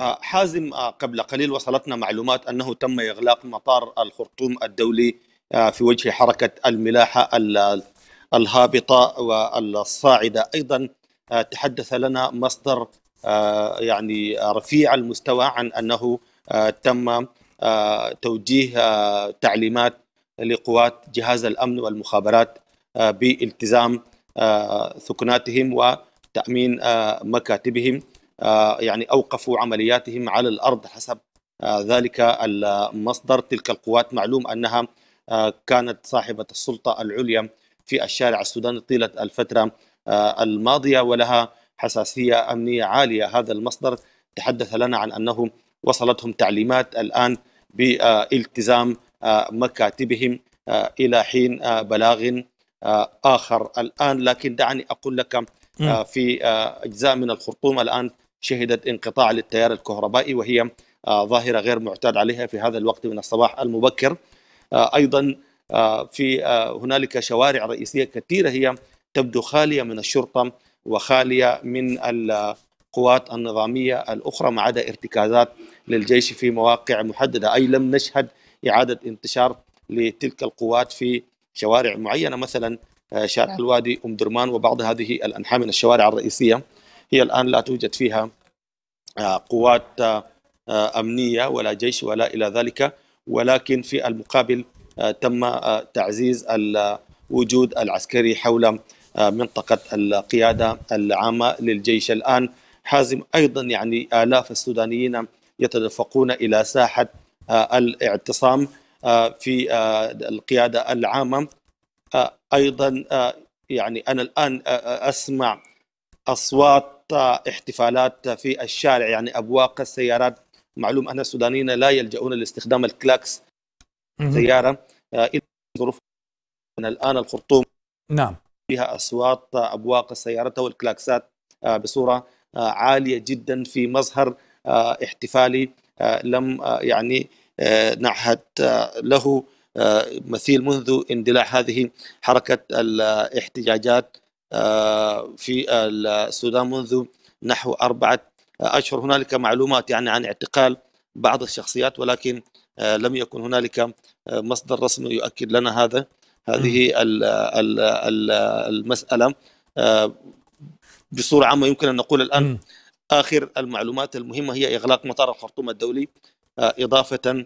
آه، حازم آه، قبل قليل وصلتنا معلومات انه تم اغلاق مطار الخرطوم الدولي آه، في وجه حركه الملاحه الهابطه والصاعده ايضا تحدث لنا مصدر يعني رفيع المستوى عن انه تم توجيه تعليمات لقوات جهاز الامن والمخابرات بالتزام ثكناتهم وتامين مكاتبهم آه، يعني أوقفوا عملياتهم على الأرض حسب آه، ذلك المصدر تلك القوات معلوم أنها آه، كانت صاحبة السلطة العليا في الشارع السوداني طيلة الفترة الماضية ولها حساسية أمنية عالية هذا المصدر تحدث لنا عن أنه وصلتهم تعليمات الآن بالتزام مكاتبهم إلى حين بلاغ آخر الآن لكن دعني أقول لك في أجزاء من الخرطوم الآن شهدت انقطاع للتيار الكهربائي وهي آه، ظاهرة غير معتاد عليها في هذا الوقت من الصباح المبكر آه، أيضا آه، في هنالك شوارع رئيسية كثيرة هي تبدو خالية من الشرطة وخالية من القوات النظامية الأخرى ما عدا ارتكازات للجيش في مواقع محددة أي لم نشهد إعادة انتشار لتلك القوات في شوارع معينة مثلا شارع نعم. الوادي أم درمان وبعض هذه الأنحاء من الشوارع الرئيسية هي الآن لا توجد فيها آه، قوات آه، آه، أمنية ولا جيش ولا إلى ذلك ولكن في المقابل تم تعزيز الوجود العسكري حول منطقة القيادة العامة للجيش الآن حازم أيضا يعني آلاف السودانيين يتدفقون إلى ساحة الاعتصام في القيادة العامة أيضا يعني أنا الآن أسمع اصوات احتفالات في الشارع يعني ابواق السيارات معلوم ان السودانيين لا يلجؤون لاستخدام الكلاكس سياره آه، الا ظروف الان الخرطوم نعم فيها اصوات ابواق السيارات والكلاكسات آه، بصوره آه، عاليه جدا في مظهر احتفالي لم يعني نعهد له مثيل منذ اندلاع هذه حركه الاحتجاجات آه، في السودان منذ نحو أربعة أشهر هنالك معلومات يعني عن اعتقال بعض الشخصيات ولكن آه، لم يكن هنالك آه، مصدر رسمي يؤكد لنا هذا هذه المسألة بصورة عامة يمكن أن نقول الآن آخر المعلومات المهمة هي إغلاق مطار الخرطوم الدولي إضافة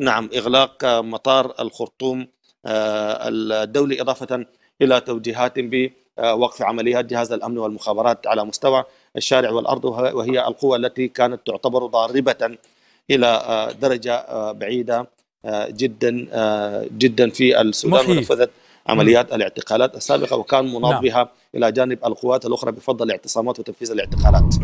نعم إغلاق مطار الخرطوم الدولي إضافة إلى توجيهات بوقف آه، عمليات جهاز الأمن والمخابرات على مستوى الشارع والأرض وهي القوى التي كانت تعتبر ضاربة إلى آه، درجة آه، بعيدة جدا جدا في السودان ونفذت عمليات الاعتقالات السابقة وكان مناط نعم. بها إلى جانب القوات الأخرى بفضل الاعتصامات وتنفيذ الاعتقالات